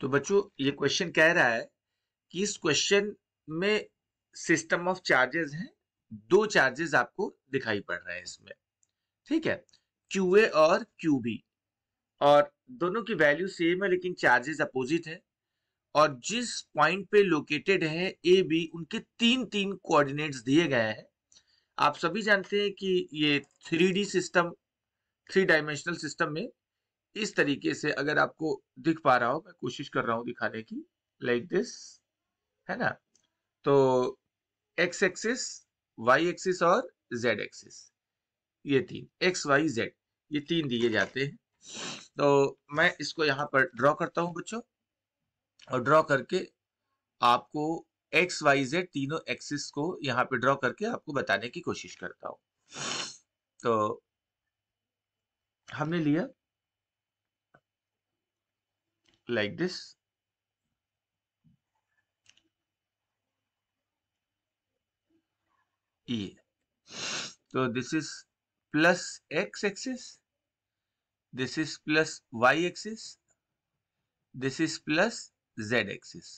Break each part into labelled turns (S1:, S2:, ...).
S1: तो बच्चों ये क्वेश्चन कह रहा है कि इस क्वेश्चन में सिस्टम ऑफ चार्जेस हैं दो चार्जेस आपको दिखाई पड़ रहे हैं इसमें ठीक है क्यू ए और क्यू बी और दोनों की वैल्यू सेम है लेकिन चार्जेस अपोजिट है और जिस पॉइंट पे लोकेटेड है ए बी उनके तीन तीन कोऑर्डिनेट्स दिए गए हैं आप सभी जानते हैं कि ये three system three dimensional system में इस तरीके से अगर आपको दिख पा रहा हो मैं कोशिश कर रहा हूं दिखाने की लाइक like दिस है ना तो एक्स एक्सिस वाई एक्सिस और जेड एक्सिस ये तीन एक्स वाई जेड ये तीन दिए जाते हैं तो मैं इसको यहां पर ड्रॉ करता हूं बच्चों और ड्रॉ करके आपको एक्स वाई जेड तीनों एक्सिस को यहां पे ड्रॉ करके आपको बताने की कोशिश करता हूं तो हमने लिया like this e so this is plus x axis this is plus y axis this is plus z axis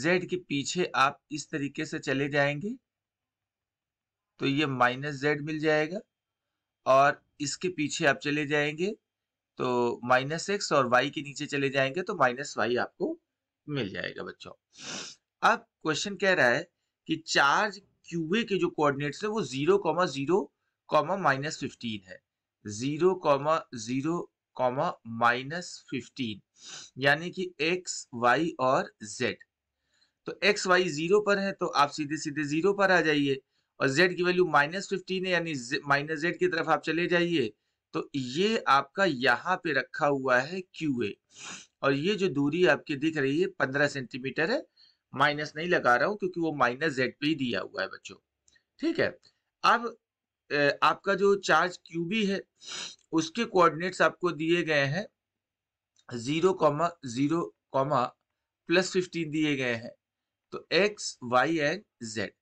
S1: z के पीछे आप इस तरीके से चले जाएंगे तो ये माइनस जेड मिल जाएगा और इसके पीछे आप चले जाएंगे तो माइनस एक्स और वाई के नीचे चले जाएंगे तो माइनस वाई आपको मिल जाएगा बच्चों अब क्वेश्चन कह रहा है कि चार्ज क्यूए के जो कोऑर्डिनेट्स है वो zero comma zero comma minus fifteen है zero comma zero comma minus fifteen यानी कि एक्स वाई और जेड तो एक्स वाई जीरो पर है तो आप सीधे सीधे जीरो पर आ जाइए और जेड की वैल्यू माइनस फिफ्टीन है यानी माइनस जेड की तरफ आप चले जाइए तो ये आपका यहाँ पे रखा हुआ है क्यू ए और ये जो दूरी आपकी दिख रही है पंद्रह सेंटीमीटर है माइनस नहीं लगा रहा हूँ क्योंकि वो माइनस जेड पे ही दिया हुआ है बच्चों ठीक है अब आपका जो चार्ज क्यू बी है उसके कोऑर्डिनेट्स आपको दिए गए हैं zero comma zero comma plus fifteen दिए गए हैं तो एक्स वाई एंड जेड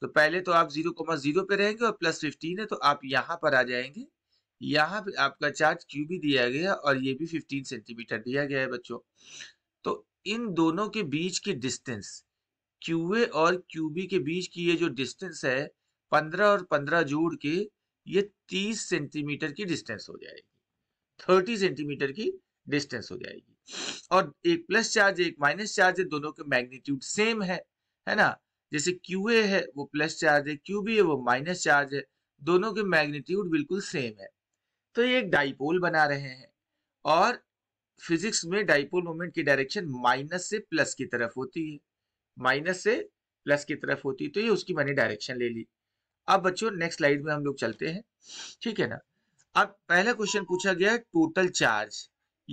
S1: तो पहले तो आप जीरो कॉमा जीरो पे रहेंगे और प्लस फिफ्टीन है तो आप यहाँ पर आ जाएंगे यहाँ पे आपका चार्ज क्यू भी दिया गया और ये भी 15 सेंटीमीटर दिया गया है बच्चों तो इन दोनों के बीच की डिस्टेंस क्यू और क्यूबी के बीच की ये जो डिस्टेंस है 15 और 15 जोड़ के ये 30 सेंटीमीटर की डिस्टेंस हो जाएगी 30 सेंटीमीटर की डिस्टेंस हो जाएगी और एक प्लस चार्ज एक माइनस चार्ज है दोनों के मैग्नीट्यूड सेम है है ना जैसे क्यू है वो प्लस चार्ज है क्यू है वो माइनस चार्ज है दोनों के मैग्नीट्यूड बिल्कुल सेम है तो ये एक डाइपोल बना रहे हैं और फिजिक्स में डाइपोल मोमेंट की डायरेक्शन माइनस से प्लस की तरफ होती है माइनस से प्लस की तरफ होती है तो ये उसकी मैंने डायरेक्शन ले ली अब बच्चों नेक्स्ट स्लाइड में हम लोग चलते हैं ठीक है ना अब पहला क्वेश्चन पूछा गया है टोटल चार्ज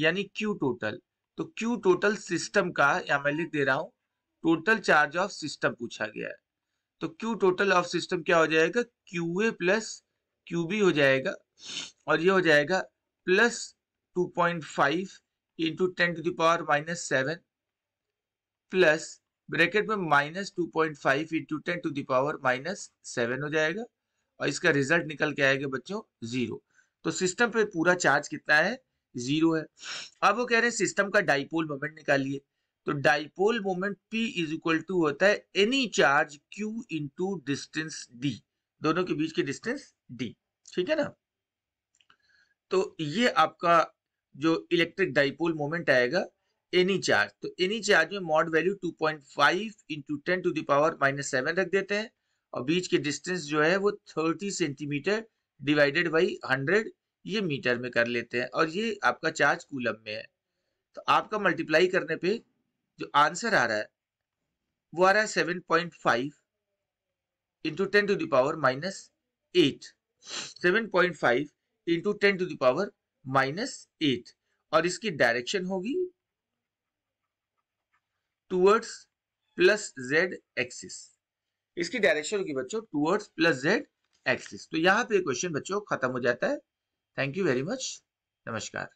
S1: यानी क्यू टोटल तो क्यू टोटल सिस्टम का या मैं लिख दे रहा हूँ टोटल चार्ज ऑफ सिस्टम पूछा गया है तो क्यू टोटल ऑफ सिस्टम क्या हो जाएगा Q A plus Q B हो जाएगा और ये हो जाएगा plus two point five into ten to the power minus seven plus bracket में minus two point five into ten to the power minus seven हो जाएगा और इसका रिजल्ट निकल के आएगा बच्चों जीरो तो सिस्टम पे पूरा चार्ज कितना है जीरो है अब वो कह रहे हैं सिस्टम का डाइपोल मोमेंट निकालिए तो dipole moment P is equal to होता है any charge Q into distance D दोनों के बीच के डिस्टेंस डी ठीक है ना तो ये आपका जो इलेक्ट्रिक डाइपोल मोमेंट आएगा एनी चार्ज तो एनी चार्ज में mod value 2.5 point five into ten to the power minus seven रख देते हैं और बीच के डिस्टेंस जो है वो 30 सेंटीमीटर डिवाइडेड बाई 100 ये मीटर में कर लेते हैं और ये आपका चार्ज कूलम में है तो आपका मल्टीप्लाई करने पे जो आंसर आ रहा है वो आ रहा है seven point five into ten to the power minus eight 7.5 into ten to the power minus eight और इसकी डायरेक्शन होगी टूवर्ड्स प्लस जेड एक्सिस इसकी डायरेक्शन होगी बच्चों टूवर्ड्स प्लस जेड एक्सिस तो यहां पे क्वेश्चन बच्चों खत्म हो जाता है थैंक यू वेरी मच नमस्कार